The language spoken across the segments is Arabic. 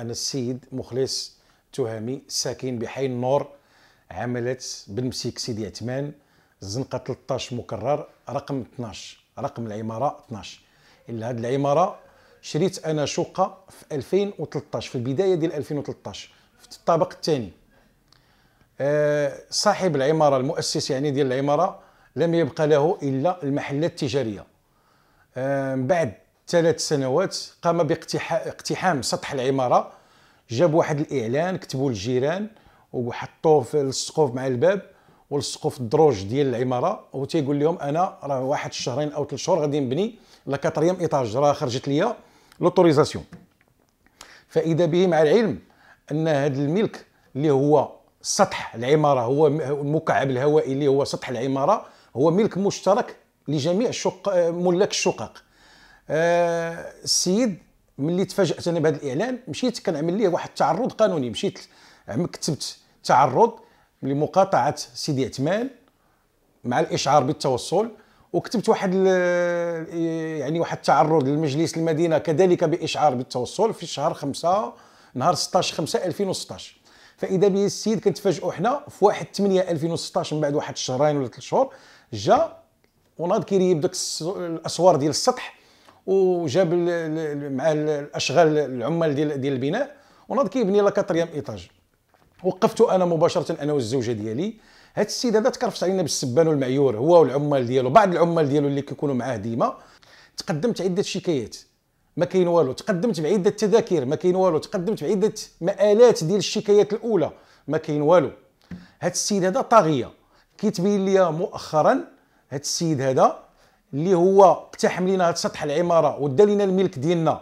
أنا السيد مخلص تهامي ساكن بحي النور عملت بالمسيك سيدي عثمان الزنقة 13 مكرر رقم 12 رقم العمارة 12 إلا هذه العمارة شريت أنا شقة في 2013 في البداية ديال 2013 في الطابق الثاني آه، صاحب العمارة المؤسس يعني ديال العمارة لم يبقى له إلا المحلات التجارية آه، من بعد ثلاث سنوات قام باقتحام سطح العماره جاب واحد الاعلان كتبوا للجيران وحطوه في السقوف مع الباب ولصقوا في الدروج ديال العماره وتيقول لهم انا راه واحد الشهرين او ثلاث شهور غادي نبني لا كاتريام ايطاج راه خرجت ليا لوتوريزاسيون فاذا به مع العلم ان هذا الملك اللي هو سطح العماره هو المكعب الهوائي اللي هو سطح العماره هو ملك مشترك لجميع الشق ملاك الشقق آه، السيد ملي تفاجات انا بهذا الاعلان مشيت كنعمل ليه واحد التعرض قانوني مشيت كتبت تعرض لمقاطعه سيدي عثمان مع الاشعار بالتوصل وكتبت واحد يعني واحد التعرض لمجلس المدينه كذلك باشعار بالتوصل في شهر 5 نهار 16 5 2016 فاذا به السيد كنتفاجئوا حنا في 1 8 2016 من بعد واحد شهرين ولا ثلاث شهور جا وناض كيريب داك الاسوار ديال السطح وجاب مع الاشغال العمال ديال ديال البناء وناض كيبني لا كاتريام ايطاج وقفت انا مباشره انا والزوجه ديالي هذا السيد هذا تكرفس علينا بالسبان والمعيور هو والعمال ديالو بعض العمال ديالو اللي كيكونوا معاه ديما تقدمت عده شكايات ما كاين والو تقدمت بعده تذاكر ما كاين والو تقدمت بعده مآلات ديال الشكايات الاولى ما كاين والو هذا السيد هذا طاغيه كيتبين لي مؤخرا هذا السيد هذا اللي هو اقتحم لنا سطح العماره ودا لنا الملك ديالنا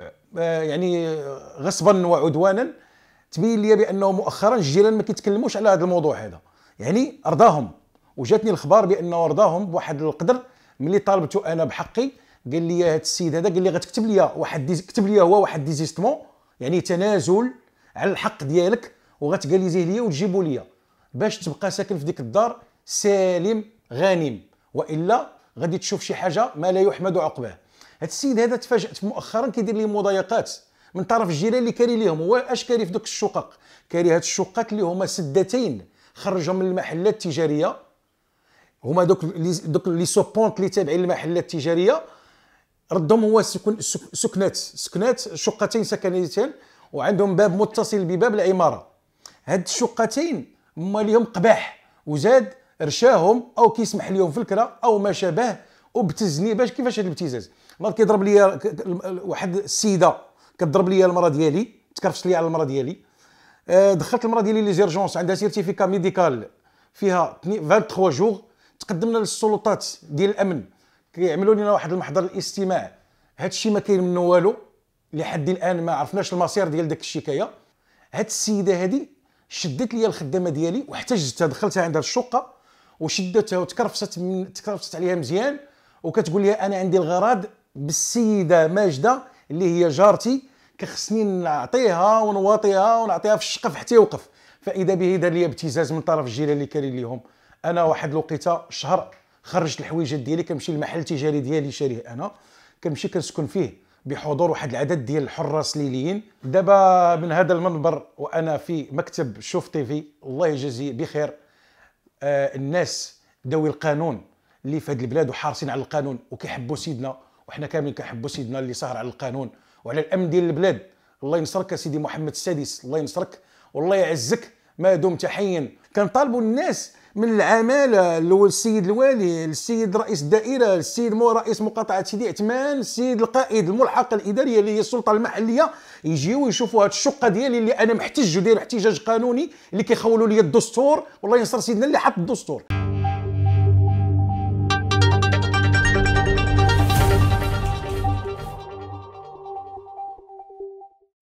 آه، آه، يعني آه، غصبا وعدوانا تبين لي بانه مؤخرا الجيران ما كيتكلموش على هذا الموضوع هذا يعني رضاهم وجاتني الخبر بانه رضاهم بواحد القدر ملي طالبته انا بحقي قال لي هذا السيد هذا قال لي غتكتب لي واحد كتب لي هو واحد ديزيستمون يعني تنازل على الحق ديالك وغتكاليزيه ليا وتجيبو ليا باش تبقى ساكن في ديك الدار سالم غانم والا غادي تشوف شي حاجه ما لا يحمد عقباه هذا السيد هذا تفاجات مؤخرا كيدير لي مضايقات من طرف الجيران اللي كاري ليهم هو اش كاري في دوك الشقق كاري هاد الشقق اللي هما سدتين خرجهم من المحلات التجاريه هما دوك دوك لي سوبونت اللي تابعين للمحلات التجاريه ردهم هو سكن سكنات سكنات شقتين سكنيتين وعندهم باب متصل بباب العماره هاد الشقتين هما ليهم قباح وزاد رشاهم او كيسمح لهم في الكرة او ما شابه وبتزني باش كيفاش هذا الابتزاز مرات كيضرب لي واحد السيده كتضرب لي المراه ديالي تكرفس لي على المراه ديالي آه، دخلت المراه ديالي لي زيرجونس عندها سيرتيفيكا ميديكال فيها 23 جوغ تقدمنا للسلطات ديال الامن كيعملوا لنا واحد المحضر الاستماع هذا الشيء ما كاين منه والو لحد الان ما عرفناش المصير ديال داك الشكايه هاد السيده هذه شدت لي الخدامه ديالي واحتجتها دخلتها عندها الشقه وشدتها وتكرفست من تكرفست عليها مزيان وكتقول لي انا عندي الغرض بالسيده ماجده اللي هي جارتي كخصني نعطيها ونواطيها ونعطيها في الشقف حتى يوقف فاذا به دار لي ابتزاز من طرف الجيران اللي كان ليهم انا واحد الوقيته شهر خرجت الحويجات ديالي كنمشي للمحل التجاري ديالي شاريه انا كنمشي كنسكن فيه بحضور واحد العدد ديال الحراس ليليين دابا من هذا المنبر وانا في مكتب شوف تيفي الله يجازيه بخير آه، الناس ذوي القانون اللي في هذه البلاد وحارسين على القانون وكيحبوا سيدنا وحنا كاملين كنحبوا سيدنا اللي ساهر على القانون وعلى الامن ديال البلاد الله ينصرك سيدي محمد السادس الله ينصرك والله يعزك ما دمت حيا كنطالبوا الناس من العماله الاول السيد الوالي السيد رئيس الدائره السيد مو رئيس مقاطعه سيدي عثمان السيد القائد الملحق الاداريه اللي هي السلطه المحليه يجيو يشوفوا هاد الشقه ديالي اللي انا محتج ودير احتجاج قانوني اللي كيخولوا لي الدستور والله ينصر سيدنا اللي حط الدستور